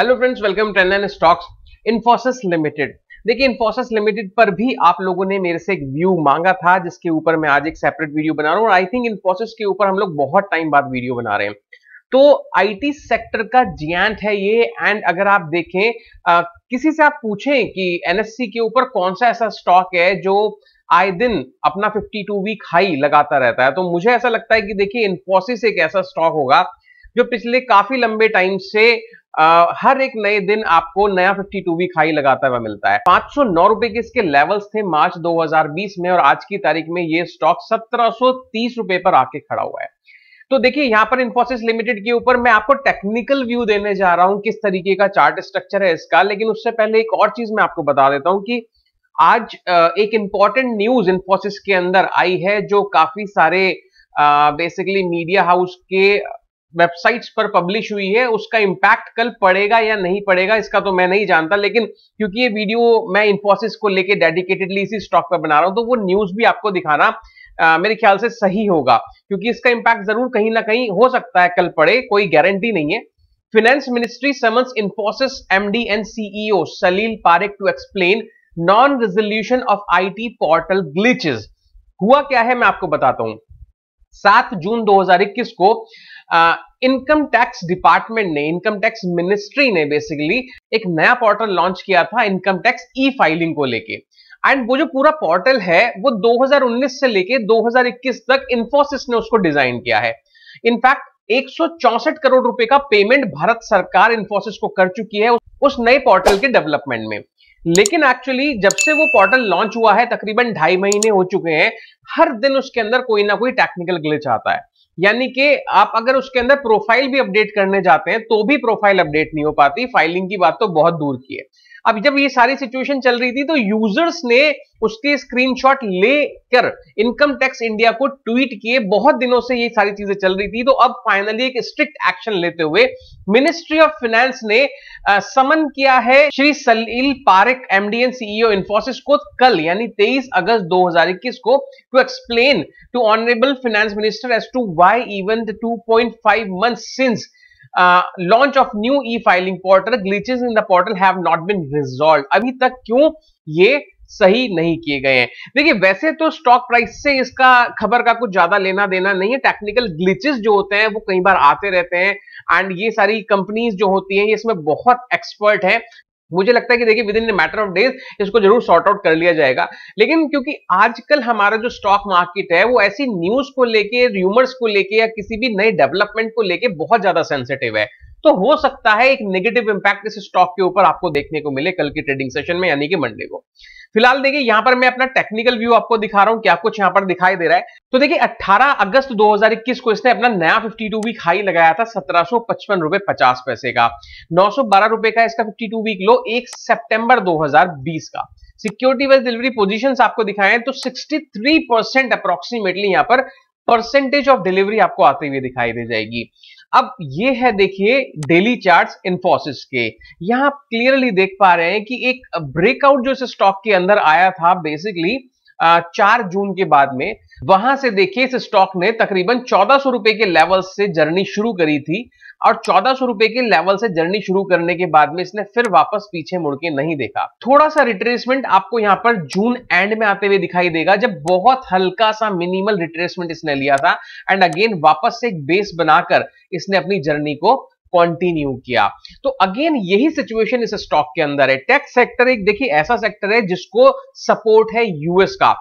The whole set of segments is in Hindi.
hello friends welcome trend and stocks Infosys limited देखिए इन्फोसिस लिमिटेड पर भी आप लोगों ने मेरे से एक व्यू मांगा था जिसके ऊपर मैं आज एक सेपरेट वीडियो बना रहा हूँ और आई थिंक इन्फोसिस के ऊपर हम लोग बहुत टाइम बाद वीडियो बना रहे हैं तो आईटी सेक्टर का जियांट है ये एंड अगर आप देखें आ, किसी से आप पूछें कि एनएससी e के ऊपर कौन सा ऐसा स्टॉक है जो आए दिन अपना 52 वीक हाई लगाता रहता है तो मुझे ऐसा लगता है कि देखिए इन्फोसिस एक ऐसा स्टॉक होगा जो पिछले काफी लंबे टाइम से आ, हर एक नए दिन आपको नया 52 वीक हाई लगाता हुआ मिलता है पांच सौ नौ रुपए के इसके लेवल्स थे मार्च 2020 में और आज की तारीख में ये स्टॉक 1730 रुपए पर आके खड़ा हुआ है तो देखिए यहां पर इंफोसिस लिमिटेड के ऊपर मैं आपको टेक्निकल व्यू देने जा रहा हूं किस तरीके का चार्ट स्ट्रक्चर है इसका लेकिन उससे पहले एक और चीज मैं आपको बता देता हूं कि आज एक इंपॉर्टेंट न्यूज इंफोसिस के अंदर आई है जो काफी सारे बेसिकली मीडिया हाउस के वेबसाइट्स पर पब्लिश हुई है उसका इम्पैक्ट कल पड़ेगा या नहीं पड़ेगा इसका तो मैं नहीं जानता लेकिन क्योंकि ये वीडियो मैं इंफोसिस को लेके डेडिकेटेडली इसी स्टॉक पर बना रहा हूं तो वो न्यूज भी आपको दिखाना आ, मेरे ख्याल से सही होगा क्योंकि इसका इम्पैक्ट जरूर कहीं ना कहीं हो सकता है कल पड़े कोई गारंटी नहीं है finance ministry summons Infosys M D and CEO Salil Parekh to explain non resolution of IT portal glitches हुआ क्या है मैं आपको बताता हूं सात जून 2021 को इनकम टैक्स डिपार्टमेंट ने इनकम टैक्स मिनिस्ट्री ने बेसिकली एक नया पोर्टल लॉन्च किया था इनकम टैक्स ई फाइलिंग को लेके एंड वो जो पूरा पोर्टल है वो 2019 से लेके 2021 तक इन्फोसिस ने उसको डिजाइन किया है इनफैक्ट एक करोड़ रुपए का पेमेंट भारत सरकार इन्फोसिस को कर चुकी है उस नए पोर्टल के डेवलपमेंट में लेकिन एक्चुअली जब से वो पोर्टल लॉन्च हुआ है तकरीबन ढाई महीने हो चुके हैं हर दिन उसके अंदर कोई ना कोई टेक्निकल ग्लिच आता है यानी कि आप अगर उसके अंदर प्रोफाइल भी अपडेट करने जाते हैं तो भी प्रोफाइल अपडेट नहीं हो पाती फाइलिंग की बात तो बहुत दूर की है अब जब ये सारी सिचुएशन चल रही थी तो यूजर्स ने उसके स्क्रीनशॉट लेकर इनकम टैक्स इंडिया को ट्वीट किए बहुत दिनों से ये सारी चीजें चल रही थी तो अब फाइनली एक स्ट्रिक्ट एक्शन लेते हुए मिनिस्ट्री ऑफ फाइनेंस ने आ, समन किया है Shri Salil Parekh MD and CEO Infosys को कल यानी 23 अगस्त 2021 को to explain to honourable finance minister as to why even two point five month since launch of new e filing portal glitches in the portal have not been resolve अभी तक क्यों ये सही नहीं किए गए हैं देखिए वैसे तो स्टॉक प्राइस से इसका खबर का कुछ ज्यादा लेना देना नहीं है टेक्निकल ग्लिचेस जो होते हैं वो कई बार आते रहते हैं एंड ये सारी कंपनीज जो होती हैं ये इसमें बहुत एक्सपर्ट हैं मुझे लगता है कि देखिए within matter of days इसको जरूर सॉर्ट आउट कर लिया जाएगा लेकिन क्योंकि आजकल हमारा जो स्टॉक मार्केट है वो ऐसी न्यूज को लेके र्यूमर्स को लेके या किसी भी नए डेवलपमेंट को लेके बहुत ज्यादा सेंसिटिव है तो हो सकता है एक नेगेटिव इंपैक्ट इस स्टॉक के ऊपर आपको देखने को मिले कल की ट्रेडिंग सेशन में यानी कि मंडे को फिलहाल देखिए यहां पर मैं अपना टेक्निकल व्यू आपको दिखा रहा हूं क्या कुछ यहां पर दिखाई दे रहा है तो देखिए 18 अगस्त 2021 को इसने अपना नया 52 वीक हाई लगाया था सत्रह सौ पैसे का नौ सौ का इसका 52 वीक लो 1 सितंबर 2020 का सिक्योरिटी वाइज डिलीवरी पोजीशंस आपको दिखाएं तो 63 थ्री परसेंट अप्रोक्सीमेटली यहां पर परसेंटेज ऑफ डिलीवरी आपको आते हुए दिखाई दे जाएगी अब ये है देखिए डेली चार्ट्स इन्फोसिस के यहां आप क्लियरली देख पा रहे हैं कि एक ब्रेकआउट जो इस स्टॉक के अंदर आया था बेसिकली चार जून के बाद में वहां से देखिए इस स्टॉक ने तकरीबन चौदह सौ रुपए के लेवल से जर्नी शुरू करी थी और चौदह सौ रुपए के लेवल से जर्नी शुरू करने के बाद में इसने फिर वापस पीछे मुड़के नहीं देखा थोड़ा सा रिट्रेसमेंट आपको यहाँ पर जून एंड में आते हुए दिखाई देगा जब बहुत हल्का सा मिनिमल रिट्रेसमेंट इसने लिया था एंड अगेन वापस से एक बेस बनाकर इसने अपनी जर्नी को कंटिन्यू किया तो अगेन यही सिचुएशन इस स्टॉक के अंदर है टेक सेक्टर एक देखिए ऐसा सेक्टर है जिसको सपोर्ट है यूएस का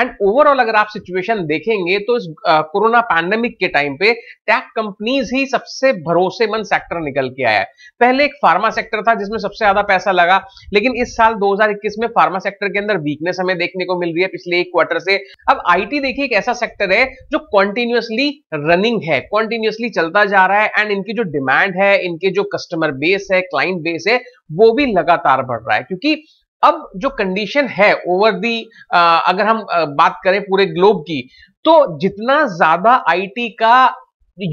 एंड ओवरऑल अगर आप सिचुएशन देखेंगे तो इस कोरोना पैंडेमिक के टाइम पे टेक कंपनीज ही सबसे भरोसेमंद सेक्टर निकल के आया है पहले एक फार्मा सेक्टर था जिसमें सबसे ज्यादा पैसा लगा लेकिन इस साल 2021 में फार्मा सेक्टर के अंदर वीकनेस हमें देखने को मिल रही है पिछले एक क्वार्टर से अब आईटी देखिए एक ऐसा सेक्टर है जो कॉन्टिन्यूसली रनिंग है कॉन्टिन्यूसली चलता जा रहा है एंड इनकी जो डिमांड है इनके जो कस्टमर बेस है क्लाइंट बेस है वो भी लगातार बढ़ रहा है क्योंकि अब जो कंडीशन है ओवर दी अगर हम बात करें पूरे ग्लोब की तो जितना ज्यादा आईटी का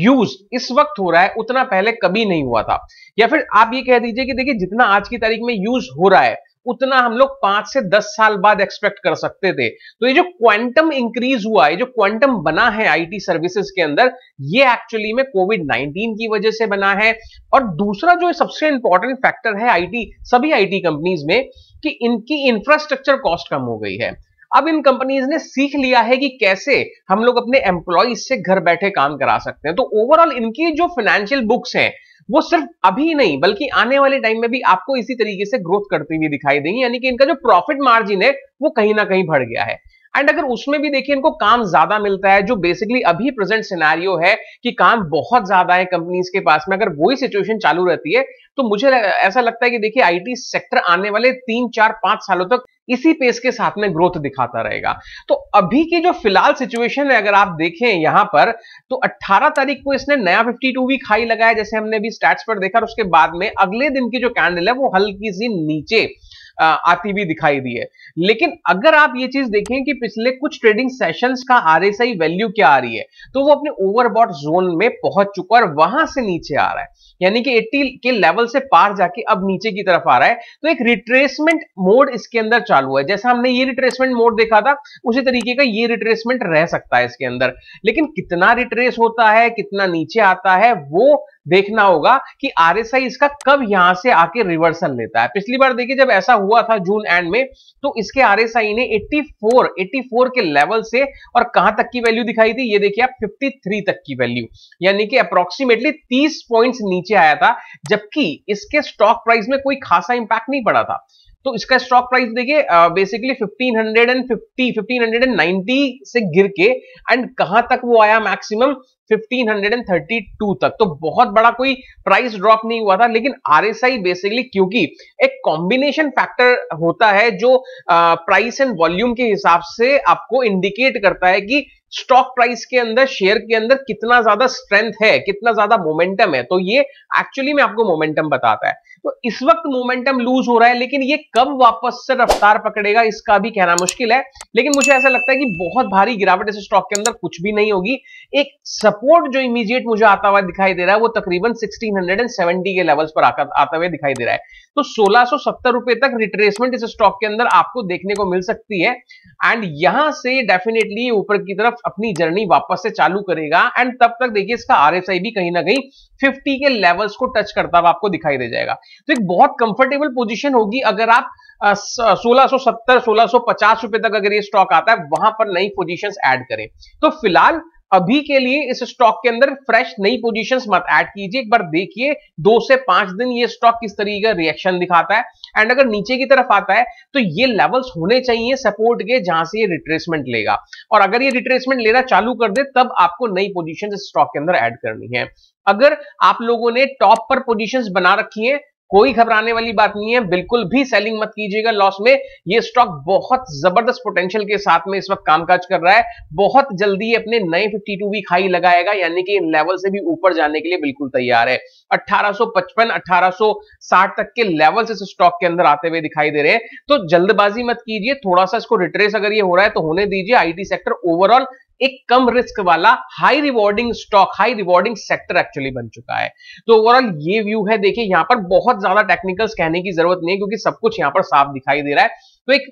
यूज इस वक्त हो रहा है उतना पहले कभी नहीं हुआ था या फिर आप ये कह दीजिए कि देखिए जितना आज की तारीख में यूज हो रहा है उतना हम लोग पांच से दस साल बाद एक्सपेक्ट कर सकते थे तो ये जो क्वांटम इंक्रीज हुआ है जो क्वांटम बना है आईटी सर्विसेज के अंदर ये एक्चुअली में कोविड 19 की वजह से बना है और दूसरा जो सबसे इंपॉर्टेंट फैक्टर है आईटी सभी आईटी कंपनीज में कि इनकी इंफ्रास्ट्रक्चर कॉस्ट कम हो गई है अब इन कंपनीज ने सीख लिया है कि कैसे हम लोग अपने एम्प्लॉय से घर बैठे काम करा सकते हैं तो ओवरऑल इनकी जो फाइनेंशियल बुक्स हैं वो सिर्फ अभी नहीं बल्कि आने वाले टाइम में भी आपको इसी तरीके से ग्रोथ करती हुई दिखाई देंगी यानी कि इनका जो प्रॉफिट मार्जिन है वो कहीं ना कहीं बढ़ गया है एंड अगर उसमें भी देखिए इनको काम ज्यादा मिलता है जो बेसिकली अभी प्रेजेंट सिनेरियो है कि काम बहुत ज्यादा है कंपनीज के पास में अगर वही सिचुएशन चालू रहती है तो मुझे ऐसा लगता है कि देखिए आईटी सेक्टर आने वाले तीन चार पांच सालों तक इसी पेस के साथ में ग्रोथ दिखाता रहेगा तो अभी की जो फिलहाल सिचुएशन है अगर आप देखें यहां पर तो 18 तारीख को इसने नया 52 वीक हाई लगाया जैसे हमने अभी स्टैट्स पर देखा और उसके बाद में अगले दिन की जो कैंडल है वो हल्की सी नीचे आती भी दिखाई दी है लेकिन अगर आप ये चीज देखें कि पिछले कुछ ट्रेडिंग सेशंस का आरएसआई वैल्यू क्या आ रही है तो वो अपने ओवरबॉट जोन में पहुंच चुका है और वहां से नीचे आ रहा है यानी कि 80 के लेवल से पार जाके अब नीचे की तरफ आ रहा है तो एक रिट्रेसमेंट मोड इसके अंदर चालू है जैसा हमने ये रिट्रेसमेंट मोड देखा था उसी तरीके का ये रिट्रेसमेंट रह सकता है इसके अंदर लेकिन कितना रिट्रेस होता है कितना नीचे आता है वो देखना होगा कि आरएसआई इसका कब यहां से आके रिवर्सल लेता है पिछली बार देखिए जब ऐसा हुआ था जून एंड में तो इसके आरएसआई ने 84 84 के लेवल से और कहां तक की वैल्यू दिखाई थी ये देखिए आप 53 तक की वैल्यू यानी कि अप्रोक्सीमेटली 30 पॉइंट्स नीचे आया था जबकि इसके स्टॉक प्राइस में कोई खासा इंपैक्ट नहीं पड़ा था तो इसका स्टॉक प्राइस देखिए basically fifteen hundred and fifty fifteen hundred and से गिर के एंड कहां तक वो आया मैक्सिमम 1532 तक तो बहुत बड़ा कोई प्राइस ड्रॉप नहीं हुआ था लेकिन आरएसआई बेसिकली क्योंकि एक कॉम्बिनेशन फैक्टर होता है जो प्राइस एंड वॉल्यूम के हिसाब से आपको इंडिकेट करता है कि स्टॉक प्राइस के अंदर शेयर के अंदर कितना ज्यादा स्ट्रेंथ है कितना ज्यादा मोमेंटम है तो ये एक्चुअली में आपको मोमेंटम बताता है तो इस वक्त मोमेंटम लूज हो रहा है लेकिन ये कब वापस से रफ्तार पकड़ेगा इसका भी कहना मुश्किल है लेकिन मुझे ऐसा लगता है कि बहुत भारी गिरावट इस स्टॉक के अंदर कुछ भी नहीं होगी एक सपोर्ट जो इमीजिएट मुझे आता हुआ दिखाई दे रहा है वो तकरीबन 1670 के लेवल्स पर आता हुआ दिखाई दे रहा है तो सोलह रुपए तक रिट्रेसमेंट इस स्टॉक के अंदर आपको देखने को मिल सकती है एंड यहां से डेफिनेटली ऊपर की तरफ अपनी जर्नी वापस से चालू करेगा एंड तब तक देखिए इसका आर भी कहीं ना कहीं फिफ्टी के लेवल्स को टच करता हुआ आपको दिखाई दे जाएगा तो एक बहुत कंफर्टेबल पोजीशन होगी अगर आप 1670 1650 रुपए तक अगर ये स्टॉक आता है वहां पर नई पोजीशंस ऐड करें तो फिलहाल अभी के लिए इस स्टॉक के अंदर फ्रेश नई पोजीशंस मत ऐड कीजिए एक बार देखिए दो से पांच दिन ये स्टॉक किस तरीके का रिएक्शन दिखाता है एंड अगर नीचे की तरफ आता है तो ये लेवल्स होने चाहिए सपोर्ट के जहां से ये रिट्रेसमेंट लेगा और अगर ये रिट्रेसमेंट लेना चालू कर दे तब आपको नई पोजिशन स्टॉक के अंदर एड करनी है अगर आप लोगों ने टॉप पर पोजीशंस बना रखी हैं कोई घबराने वाली बात नहीं है बिल्कुल भी सेलिंग मत कीजिएगा लॉस में ये स्टॉक बहुत जबरदस्त पोटेंशियल के साथ में इस वक्त कामकाज कर रहा है बहुत जल्दी अपने नए 52 वीक हाई लगाएगा यानी कि इन लेवल से भी ऊपर जाने के लिए बिल्कुल तैयार है 1855 1860 तक के लेवल इस स्टॉक के अंदर आते हुए दिखाई दे रहे हैं तो जल्दबाजी मत कीजिए थोड़ा सा इसको रिट्रेस अगर ये हो रहा है तो होने दीजिए आईटी सेक्टर ओवरऑल एक कम रिस्क वाला high rewarding stock high rewarding sector actually बन चुका है तो ओवरऑल ये व्यू है देखिए यहां पर बहुत ज्यादा टेक्निकल्स कहने की जरूरत नहीं क्योंकि सब कुछ यहां पर साफ दिखाई दे रहा है तो एक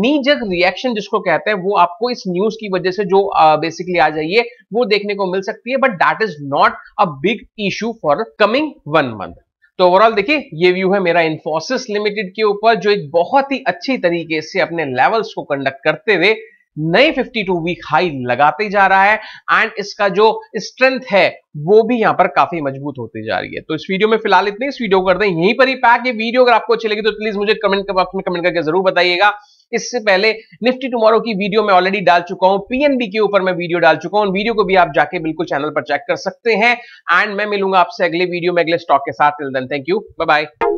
नीजक रिएक्शन जिसको कहते हैं वो आपको इस न्यूज की वजह से जो बेसिकली आ जाइए वो देखने को मिल सकती है but that is not a big issue for coming one month तो ओवरऑल देखिए ये व्यू है मेरा इन्फोसिस लिमिटेड के ऊपर जो एक बहुत ही अच्छी तरीके से अपने लेवल्स को कंडक्ट करते हुए नए 52 वीक हाई लगाते जा रहा है एंड इसका जो स्ट्रेंथ है वो भी यहां पर काफी मजबूत होती जा रही है तो इस वीडियो में फिलहाल इतने इस वीडियो को करते हैं यहीं पर ही पैक ये वीडियो अगर आपको अच्छी लगी तो प्लीज मुझे कमेंट बॉक्स में कमेंट करके जरूर बताइएगा इससे पहले निफ्टी टुमारो की वीडियो में ऑलरेडी डाल चुका हूं पीएनबी के ऊपर मैं वीडियो डाल चुका हूं वीडियो को भी आप जाके बिल्कुल चैनल पर चेक कर सकते हैं एंड मैं मिलूंगा आपसे अगले वीडियो में अगले स्टॉक के साथ थैंक यू बाय बाय